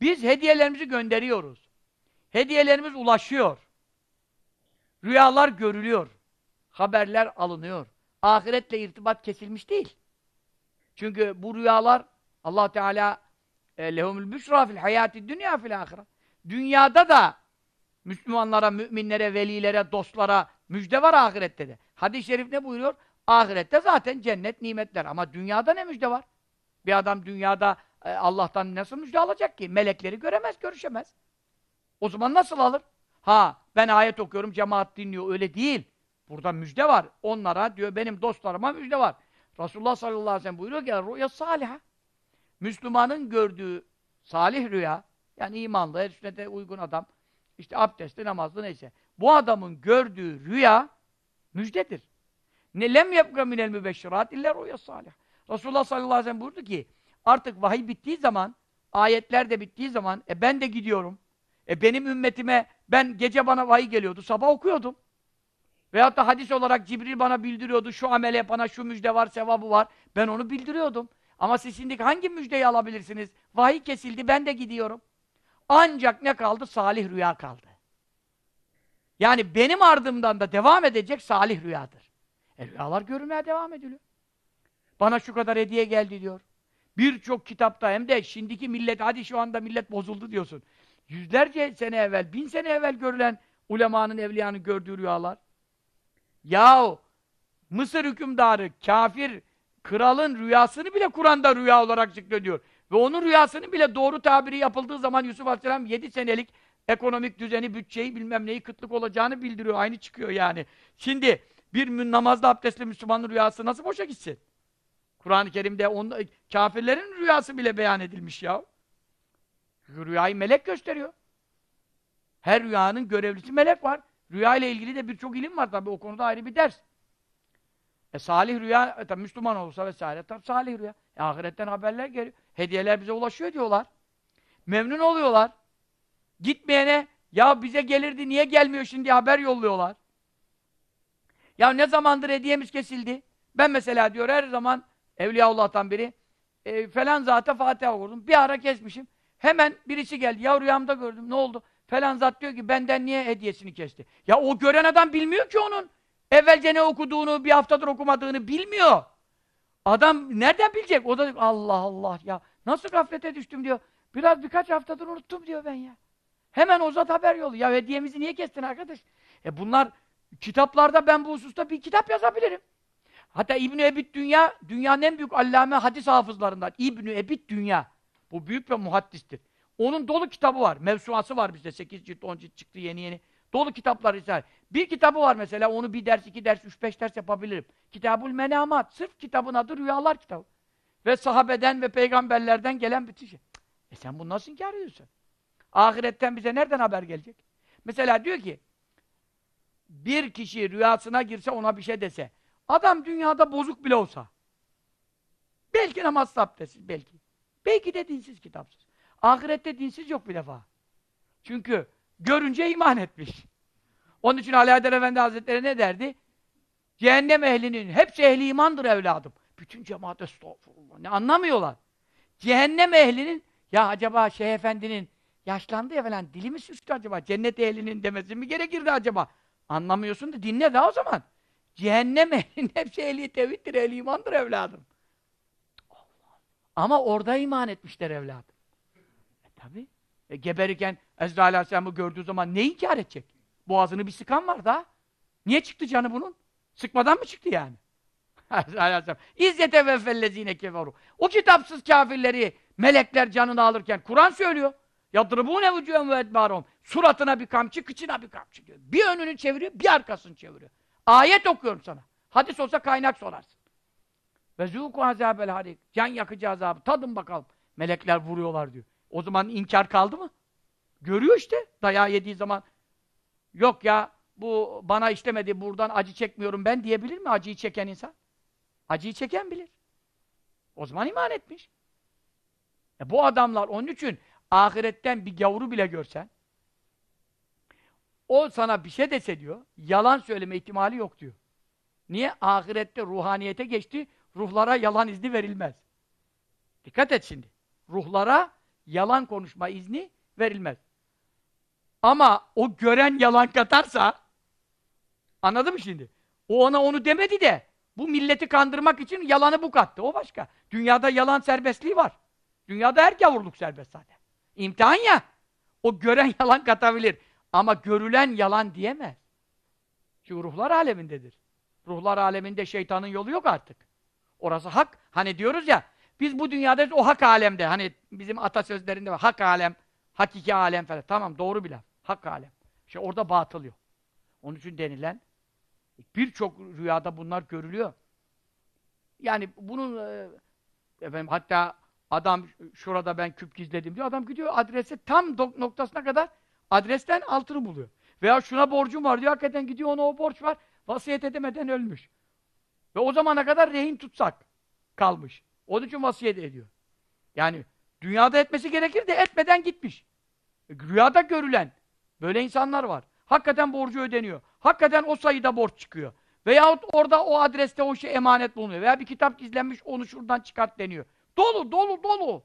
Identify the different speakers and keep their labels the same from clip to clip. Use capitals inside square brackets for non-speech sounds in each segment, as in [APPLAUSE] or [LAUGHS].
Speaker 1: Biz hediyelerimizi gönderiyoruz. Hediyelerimiz ulaşıyor. Rüyalar görülüyor. Haberler alınıyor. Ahiretle irtibat kesilmiş değil. Çünkü bu rüyalar Allah Teala e, lehumul büşra fil hayati dünya fil ahire. Dünyada da Müslümanlara, müminlere, velilere, dostlara müjde var ahirette de. Hadis-i şerif ne buyuruyor? Ahirette zaten cennet nimetler ama dünyada ne müjde var? Bir adam dünyada e, Allah'tan nasıl müjde alacak ki? Melekleri göremez, görüşemez. O zaman nasıl alır? Ha ben ayet okuyorum, cemaat dinliyor. Öyle değil. Burada müjde var. Onlara diyor benim dostlarıma müjde var. Resulullah sallallahu aleyhi ve sellem buyuruyor ki rüya salih. Müslümanın gördüğü salih rüya yani imanlı, her sünnete uygun adam işte abdestli, namazlı neyse. Bu adamın gördüğü rüya müjdedir. Ne lem yapga minel mübeşşirat illa rüya salih. Resulullah sallallahu aleyhi ve sellem buyurdu ki Artık vahiy bittiği zaman, ayetler de bittiği zaman, e ben de gidiyorum. E benim ümmetime, ben gece bana vahiy geliyordu, sabah okuyordum. Veyahut da hadis olarak Cibril bana bildiriyordu, şu amel yapana şu müjde var, sevabı var. Ben onu bildiriyordum. Ama siz şimdi hangi müjdeyi alabilirsiniz? Vahiy kesildi, ben de gidiyorum. Ancak ne kaldı? Salih rüya kaldı. Yani benim ardımdan da devam edecek salih rüyadır. E rüyalar görülmeye devam ediliyor. Bana şu kadar hediye geldi diyor. Birçok kitapta hem de şimdiki millet, hadi şu anda millet bozuldu diyorsun. Yüzlerce sene evvel, bin sene evvel görülen ulemanın, evliyanın gördüğü rüyalar. Yahu Mısır hükümdarı, kafir, kralın rüyasını bile Kur'an'da rüya olarak zikrediyor. Ve onun rüyasını bile doğru tabiri yapıldığı zaman Yusuf Aleyhisselam 7 senelik ekonomik düzeni, bütçeyi bilmem neyi kıtlık olacağını bildiriyor. Aynı çıkıyor yani. Şimdi bir namazda abdestli Müslümanın rüyası nasıl boşa gitsin? Kur'an-ı Kerim'de on, kafirlerin rüyası bile beyan edilmiş ya. Rüyayı melek gösteriyor. Her rüyanın görevlisi melek var. Rüya ile ilgili de birçok ilim var tabi o konuda ayrı bir ders. E salih rüya, e, tabi Müslüman olsa vesaire tabi salih rüya. E, ahiretten haberler geliyor. Hediyeler bize ulaşıyor diyorlar. Memnun oluyorlar. Gitmeyene ya bize gelirdi niye gelmiyor şimdi haber yolluyorlar. Ya ne zamandır hediyemiz kesildi? Ben mesela diyor her zaman Evliyaullah'tan biri. E, falan zata Fatiha okurdum. Bir ara kesmişim. Hemen birisi geldi. Ya rüyamda gördüm. Ne oldu? Falan zat diyor ki benden niye hediyesini kesti? Ya o gören adam bilmiyor ki onun. Evvelce ne okuduğunu, bir haftadır okumadığını bilmiyor. Adam nereden bilecek? O da Allah Allah ya. Nasıl gaflete düştüm diyor. Biraz birkaç haftadır unuttum diyor ben ya. Hemen Ozat haber yolu. Ya hediyemizi niye kestin arkadaş? E bunlar kitaplarda ben bu hususta bir kitap yazabilirim. Hatta İbn-i Ebit Dünya, dünyanın en büyük allame hadis hafızlarından. İbn-i Ebit Dünya. Bu büyük bir muhaddistir. Onun dolu kitabı var. Mevsuası var bizde. 8 cilt, 10 cilt çıktı yeni yeni. Dolu kitaplar ise. Bir kitabı var mesela. Onu bir ders, iki ders, üç beş ders yapabilirim. Kitabul Menamat. Sırf kitabın adı Rüyalar kitabı. Ve sahabeden ve peygamberlerden gelen bütün şey. E sen bunu nasıl inkar ediyorsun? Ahiretten bize nereden haber gelecek? Mesela diyor ki bir kişi rüyasına girse ona bir şey dese Adam dünyada bozuk bile olsa. Belki namaz abdestsiz, belki. Belki de dinsiz kitapsız. Ahirette dinsiz yok bir defa. Çünkü görünce iman etmiş. Onun için Ali Adel Efendi Hazretleri ne derdi? Cehennem ehlinin hepsi ehli imandır evladım. Bütün cemaat estağfurullah. Ne anlamıyorlar. Cehennem ehlinin ya acaba Şeyh Efendi'nin yaşlandı ya falan dili mi süstü acaba? Cennet ehlinin demesi mi gerekirdi acaba? Anlamıyorsun da dinle daha o zaman. Cehennem [LAUGHS] ehlinin hepsi ehli tevhiddir, ehli imandır evladım. Ama orada iman etmişler evladım. E tabi. E, geberirken Ezra Aleyhisselam'ı gördüğü zaman ne inkar edecek? Boğazını bir sıkan var da. Niye çıktı canı bunun? Sıkmadan mı çıktı yani? [LAUGHS] Ezra Aleyhisselam. İzzete ve fellezine keferu. O kitapsız kafirleri melekler canını alırken Kur'an söylüyor. ne vücühen ve edbarhum. Suratına bir kamçı, kıçına bir kamçı diyor. Bir önünü çeviriyor, bir arkasını çeviriyor. Ayet okuyorum sana. Hadis olsa kaynak sorarsın. Ve zûku azâbel harik. Can yakıcı azabı. Tadın bakalım. Melekler vuruyorlar diyor. O zaman inkar kaldı mı? Görüyor işte. Dayağı yediği zaman yok ya bu bana işlemedi buradan acı çekmiyorum ben diyebilir mi acıyı çeken insan? Acıyı çeken bilir. O zaman iman etmiş. E bu adamlar onun için ahiretten bir gavuru bile görsen o sana bir şey dese diyor, yalan söyleme ihtimali yok diyor. Niye? Ahirette ruhaniyete geçti, ruhlara yalan izni verilmez. Dikkat et şimdi. Ruhlara yalan konuşma izni verilmez. Ama o gören yalan katarsa, anladın mı şimdi? O ona onu demedi de, bu milleti kandırmak için yalanı bu kattı. O başka. Dünyada yalan serbestliği var. Dünyada her gavurluk serbest zaten. İmtihan ya. O gören [LAUGHS] yalan katabilir. Ama görülen yalan diyemez. Çünkü ruhlar alemindedir. Ruhlar aleminde şeytanın yolu yok artık. Orası hak. Hani diyoruz ya, biz bu dünyada o hak alemde. Hani bizim atasözlerinde var. Hak alem, hakiki alem falan. Tamam doğru bir laf. Hak alem. İşte orada batılıyor. Onun için denilen birçok rüyada bunlar görülüyor. Yani bunun e, efendim hatta adam şurada ben küp gizledim diyor. Adam gidiyor adrese tam noktasına kadar Adresten altını buluyor. Veya şuna borcum var diyor, hakikaten gidiyor ona o borç var, vasiyet edemeden ölmüş. Ve o zamana kadar rehin tutsak kalmış. Onun için vasiyet ediyor. Yani dünyada etmesi gerekir de etmeden gitmiş. E, rüyada görülen böyle insanlar var. Hakikaten borcu ödeniyor. Hakikaten o sayıda borç çıkıyor. Veyahut orada o adreste o şey emanet bulunuyor. Veya bir kitap gizlenmiş onu şuradan çıkart deniyor. Dolu dolu dolu.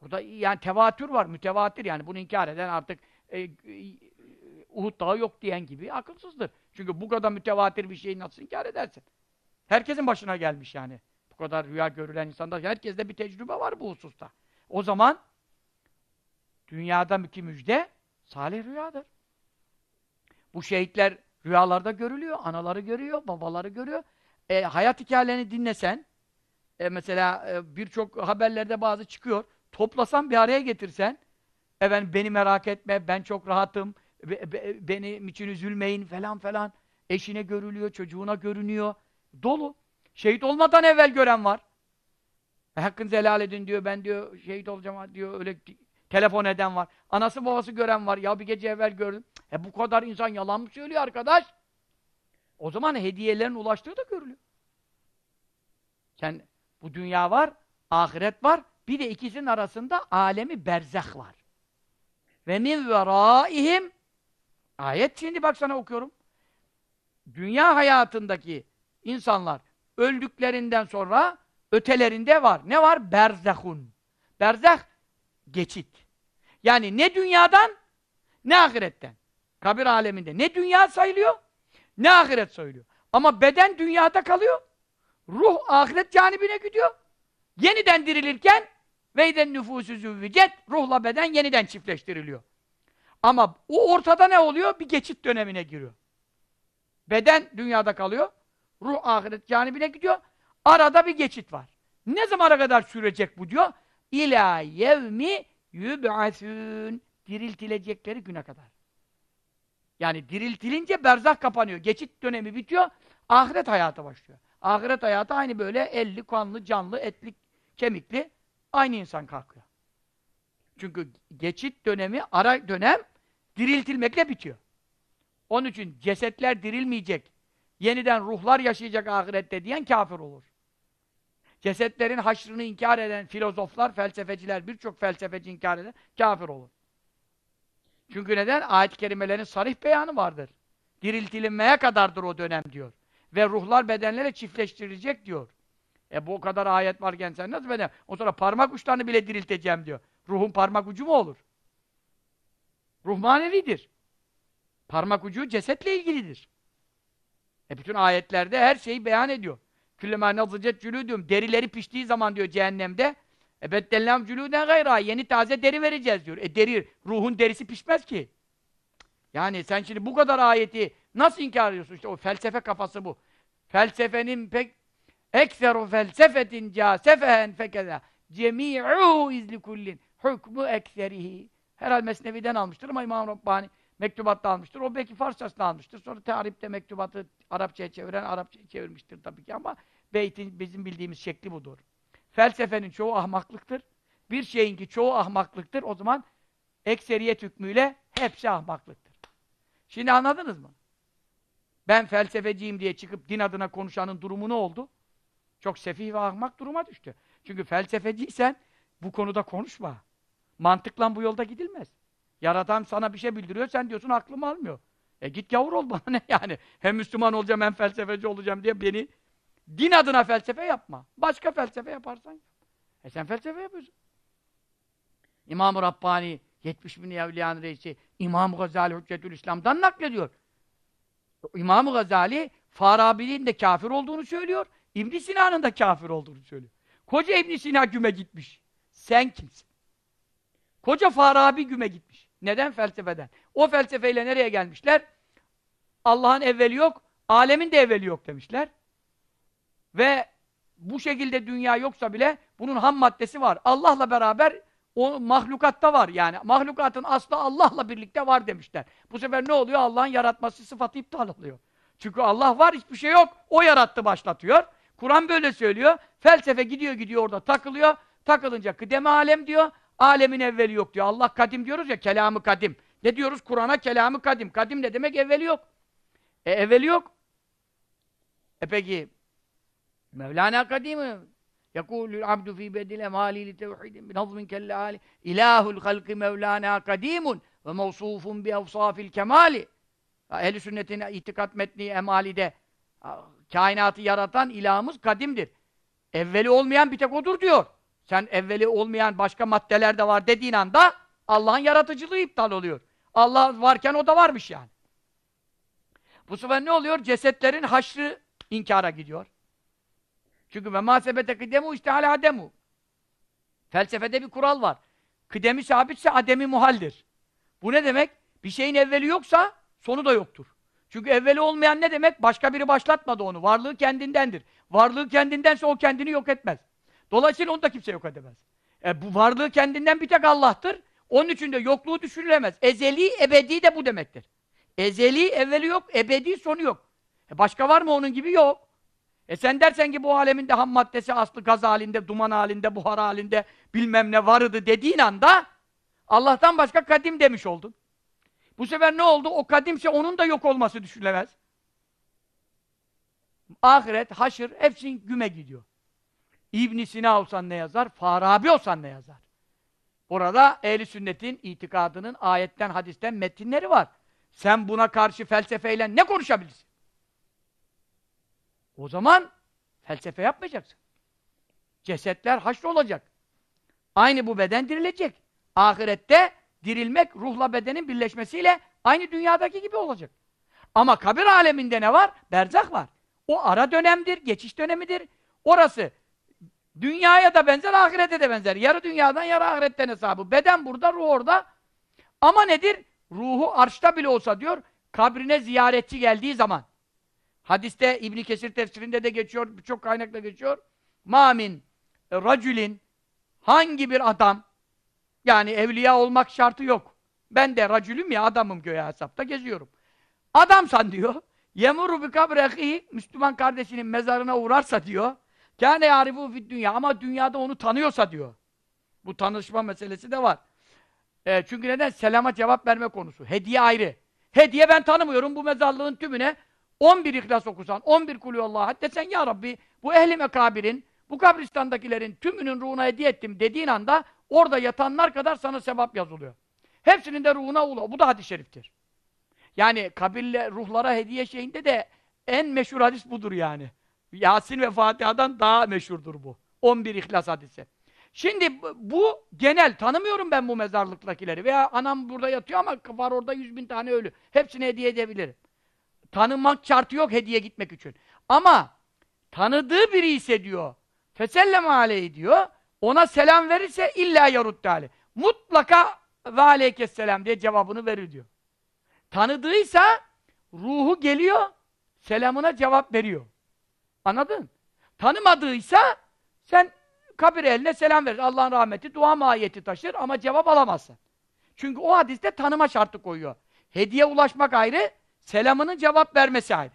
Speaker 1: Burada yani tevatür var, mütevatir yani bunu inkar eden artık e, e, Uhud dağı yok diyen gibi akılsızdır. Çünkü bu kadar mütevatir bir şeyi nasıl inkar edersin? Herkesin başına gelmiş yani. Bu kadar rüya görülen insanlar, herkeste bir tecrübe var bu hususta. O zaman dünyada iki müjde salih rüyadır. Bu şehitler rüyalarda görülüyor, anaları görüyor, babaları görüyor. E, hayat hikayelerini dinlesen, e, mesela e, birçok haberlerde bazı çıkıyor, toplasan bir araya getirsen, Efendim beni merak etme, ben çok rahatım, be, be, benim için üzülmeyin falan falan. Eşine görülüyor, çocuğuna görünüyor. Dolu. Şehit olmadan evvel gören var. E, hakkınızı helal edin diyor, ben diyor şehit olacağım diyor, öyle telefon eden var. Anası babası gören var, ya bir gece evvel gördüm. E bu kadar insan yalan mı söylüyor arkadaş? O zaman hediyelerin ulaştığı da görülüyor. Sen bu dünya var, ahiret var, bir de ikisinin arasında alemi berzah var ve min verâihim Ayet şimdi baksana okuyorum. Dünya hayatındaki insanlar öldüklerinden sonra ötelerinde var. Ne var? Berzahun. Berzah geçit. Yani ne dünyadan ne ahiretten. Kabir aleminde. Ne dünya sayılıyor ne ahiret sayılıyor. Ama beden dünyada kalıyor. Ruh ahiret canibine gidiyor. Yeniden dirilirken Veyden nüfusu züvvicet, ruhla beden yeniden çiftleştiriliyor. Ama o ortada ne oluyor? Bir geçit dönemine giriyor. Beden dünyada kalıyor, ruh ahiret canibine gidiyor, arada bir geçit var. Ne zamana kadar sürecek bu diyor? İlâ yevmi yüb'asûn. Diriltilecekleri güne kadar. Yani diriltilince berzah kapanıyor. Geçit dönemi bitiyor, ahiret hayata başlıyor. Ahiret hayatı aynı böyle elli, kanlı, canlı, etlik, kemikli Aynı insan kalkıyor. Çünkü geçit dönemi, ara dönem diriltilmekle bitiyor. Onun için cesetler dirilmeyecek, yeniden ruhlar yaşayacak ahirette diyen kafir olur. Cesetlerin haşrını inkar eden filozoflar, felsefeciler, birçok felsefeci inkar eden kafir olur. Çünkü neden? Ayet-i kerimelerin sarih beyanı vardır. Diriltilinmeye kadardır o dönem diyor. Ve ruhlar bedenlere çiftleştirilecek diyor. E bu o kadar ayet varken sen nasıl ben O sonra parmak uçlarını bile dirilteceğim diyor. Ruhun parmak ucu mu olur? Ruh manevidir. Parmak ucu cesetle ilgilidir. E bütün ayetlerde her şeyi beyan ediyor. Küllemâ nazıcet cülüdüm. Derileri piştiği zaman diyor cehennemde ebeddellam cülüden gayra. Yeni taze deri vereceğiz diyor. E deri, ruhun derisi pişmez ki. Yani sen şimdi bu kadar ayeti nasıl inkar ediyorsun? İşte o felsefe kafası bu. Felsefenin pek ekseru felsefetin casefehen fekeza cemi'uhu izli kullin hükmü ekserihi herhal Mesnevi'den almıştır ama İmam Rabbani mektubatta almıştır. O belki Farsçasını almıştır. Sonra teharipte mektubatı Arapçaya çeviren Arapçaya çevirmiştir tabii ki ama beytin bizim bildiğimiz şekli budur. Felsefenin çoğu ahmaklıktır. Bir şeyinki çoğu ahmaklıktır. O zaman ekseriyet hükmüyle hepsi ahmaklıktır. Şimdi anladınız mı? Ben felsefeciyim diye çıkıp din adına konuşanın durumu ne oldu? Çok sefih ve ahmak duruma düştü. Çünkü felsefeciysen bu konuda konuşma. Mantıkla bu yolda gidilmez. Yaradan sana bir şey bildiriyor, sen diyorsun aklım almıyor. E git yavur ol bana ne yani? Hem Müslüman olacağım hem felsefeci olacağım diye beni din adına felsefe yapma. Başka felsefe yaparsan yap. E sen felsefe yapıyorsun. İmam-ı Rabbani, 70 bin evliyanın reisi, İmam-ı Gazali Hüccetül İslam'dan naklediyor. İmam-ı Gazali, Farabi'nin de kafir olduğunu söylüyor ibn Sina'nın da kafir olduğunu söylüyor. Koca ibn Sina güme gitmiş. Sen kimsin? Koca Farabi güme gitmiş. Neden? Felsefeden. O felsefeyle nereye gelmişler? Allah'ın evveli yok, alemin de evveli yok demişler. Ve bu şekilde dünya yoksa bile bunun ham maddesi var. Allah'la beraber o mahlukatta var yani. Mahlukatın aslı Allah'la birlikte var demişler. Bu sefer ne oluyor? Allah'ın yaratması sıfatı iptal oluyor. Çünkü Allah var, hiçbir şey yok. O yarattı başlatıyor. Kur'an böyle söylüyor. Felsefe gidiyor gidiyor orada takılıyor. Takılınca kıdeme alem diyor. Alemin evveli yok diyor. Allah kadim diyoruz ya kelamı kadim. Ne diyoruz? Kur'an'a kelamı kadim. Kadim ne demek? Evveli yok. E evveli yok. E peki Mevlana kadim يَقُولُ الْعَبْدُ ف۪ي بَدِلَ مَالِي لِتَوْحِدٍ بِنَظْمٍ كَالْلَعَالِ اِلَٰهُ الْخَلْقِ مَوْلَانَا قَد۪يمٌ وَمَوْصُوفٌ بِاَوْصَافِ الْكَمَالِ Ehl-i sünnetin itikat metni Emali'de Kainatı yaratan ilahımız kadimdir. Evveli olmayan bir tek odur diyor. Sen evveli olmayan başka maddeler de var dediğin anda Allah'ın yaratıcılığı iptal oluyor. Allah varken o da varmış yani. Bu sefer ne oluyor? Cesetlerin haşrı inkara gidiyor. Çünkü ve masebete kıdemu işte hala ademu. Felsefede bir kural var. Kıdemi sabitse ademi muhaldir. Bu ne demek? Bir şeyin evveli yoksa sonu da yoktur. Çünkü evveli olmayan ne demek? Başka biri başlatmadı onu. Varlığı kendindendir. Varlığı kendindense o kendini yok etmez. Dolayısıyla onu da kimse yok edemez. E, bu varlığı kendinden bir tek Allah'tır. Onun için de yokluğu düşünülemez. Ezeli, ebedi de bu demektir. Ezeli, evveli yok, ebedi sonu yok. E, başka var mı onun gibi? Yok. E sen dersen ki bu aleminde ham maddesi aslı gaz halinde, duman halinde, buhar halinde bilmem ne varıdı dediğin anda Allah'tan başka kadim demiş oldun. Bu sefer ne oldu? O kadimse onun da yok olması düşünülemez. Ahiret, haşır, hepsin güme gidiyor. İbn Sina olsan ne yazar? Farabi olsan ne yazar? Orada ehli sünnetin itikadının ayetten, hadisten metinleri var. Sen buna karşı felsefeyle ne konuşabilirsin? O zaman felsefe yapmayacaksın. Cesetler haşr olacak. Aynı bu beden dirilecek. Ahirette dirilmek ruhla bedenin birleşmesiyle aynı dünyadaki gibi olacak. Ama kabir aleminde ne var? Berzak var. O ara dönemdir, geçiş dönemidir. Orası dünyaya da benzer, ahirete de benzer. Yarı dünyadan yarı ahiretten hesabı. Beden burada, ruh orada. Ama nedir? Ruhu arşta bile olsa diyor, kabrine ziyaretçi geldiği zaman. Hadiste İbn Kesir tefsirinde de geçiyor, birçok kaynakla geçiyor. Mamin e, racülin hangi bir adam yani evliya olmak şartı yok. Ben de racülüm ya adamım göğe hesapta geziyorum. Adamsan diyor. Yemuru bi kabrehi Müslüman kardeşinin mezarına uğrarsa diyor. Kâne arifu fid dünya ama dünyada onu tanıyorsa diyor. Bu tanışma meselesi de var. E, çünkü neden? Selama cevap verme konusu. Hediye ayrı. Hediye ben tanımıyorum bu mezarlığın tümüne 11 ihlas okusan, 11 kulü Allah desen ya Rabbi bu ehli mekabirin, bu kabristandakilerin tümünün ruhuna hediye ettim dediğin anda Orada yatanlar kadar sana sevap yazılıyor. Hepsinin de ruhuna ula. Bu da hadis-i şeriftir. Yani kabirle ruhlara hediye şeyinde de en meşhur hadis budur yani. Yasin ve Fatiha'dan daha meşhurdur bu. 11 İhlas hadisi. Şimdi bu genel, tanımıyorum ben bu mezarlıklakileri. veya anam burada yatıyor ama var orada yüz bin tane ölü. Hepsini hediye edebilirim. Tanımak şartı yok hediye gitmek için. Ama tanıdığı biri ise diyor, fesellem aleyhi diyor, ona selam verirse illa yaruddali. Mutlaka ve aleykesselam diye cevabını verir diyor. Tanıdıysa ruhu geliyor, selamına cevap veriyor. Anladın? Tanımadıysa sen kabir eline selam verir. Allah'ın rahmeti, dua mahiyeti taşır ama cevap alamazsın. Çünkü o hadiste tanıma şartı koyuyor. Hediye ulaşmak ayrı, selamının cevap vermesi ayrı.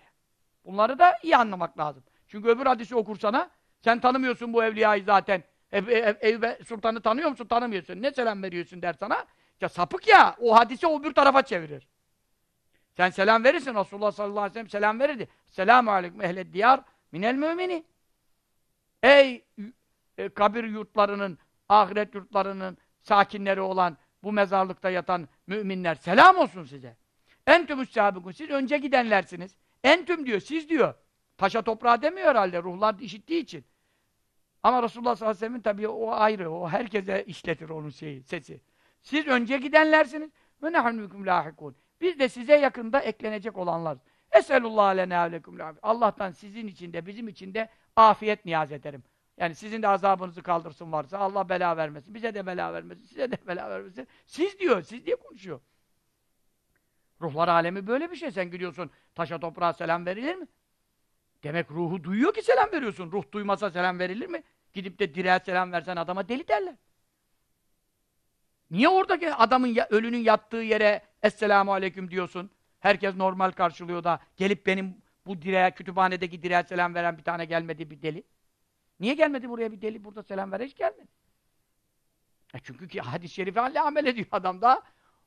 Speaker 1: Bunları da iyi anlamak lazım. Çünkü öbür hadisi okursana, sen tanımıyorsun bu evliyayı zaten. Ev, e, e, Sultan'ı tanıyor musun? Tanımıyorsun. Ne selam veriyorsun der sana. Ya sapık ya. O hadise o bir tarafa çevirir. Sen selam verirsin. Resulullah sallallahu aleyhi ve sellem selam verirdi. Selamu aleyküm ehled diyar minel mümini. Ey e, kabir yurtlarının, ahiret yurtlarının sakinleri olan, bu mezarlıkta yatan müminler. Selam olsun size. Entümüs sabıkun. Siz önce gidenlersiniz. Entüm diyor, siz diyor. Taşa toprağa demiyor herhalde ruhlar işittiği için. Ama Resulullah sallallahu aleyhi ve sellem'in tabii o ayrı. O herkese işletir onun şeyi, sesi. Siz önce gidenlersiniz. Ve nahnu Biz de size yakında eklenecek olanlar. Eselullah lena aleyküm Allah'tan sizin için de bizim için de afiyet niyaz ederim. Yani sizin de azabınızı kaldırsın varsa Allah bela vermesin. Bize de bela vermesin. Size de bela vermesin. Siz diyor. Siz diye konuşuyor. Ruhlar alemi böyle bir şey. Sen gidiyorsun taşa toprağa selam verilir mi? Demek ruhu duyuyor ki selam veriyorsun. Ruh duymasa selam verilir mi? Gidip de direğe selam versen adama deli derler. Niye oradaki adamın, ya, ölünün yattığı yere Esselamu Aleyküm diyorsun? Herkes normal karşılıyor da gelip benim bu direğe, kütüphanedeki direğe selam veren bir tane gelmedi bir deli. Niye gelmedi buraya bir deli? Burada selam veren hiç gelmedi. E çünkü ki hadis-i şerife amel ediyor adam da.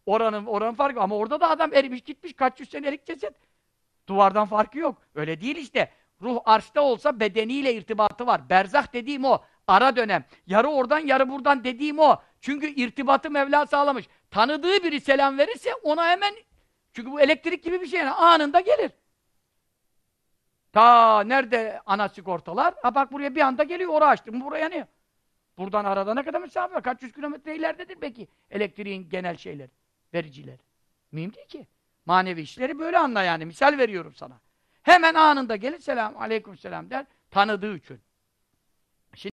Speaker 1: Oranın, oranın farkı ama orada da adam erimiş gitmiş kaç yüz senelik ceset. Duvardan farkı yok. Öyle değil işte. Ruh arşta olsa bedeniyle irtibatı var. Berzah dediğim o. Ara dönem. Yarı oradan yarı buradan dediğim o. Çünkü irtibatı Mevla sağlamış. Tanıdığı biri selam verirse ona hemen çünkü bu elektrik gibi bir şey yani anında gelir. Ta nerede ana sigortalar? Ha bak buraya bir anda geliyor, oraya açtım, buraya yanıyor. Buradan arada ne kadar mesafe var? Kaç yüz kilometre ileridedir peki? elektriğin genel şeyleri, vericiler. Mühim değil ki. Manevi işleri böyle anla yani, misal veriyorum sana. Hemen anında gelir selam aleyküm selam der. Tanıdığı için.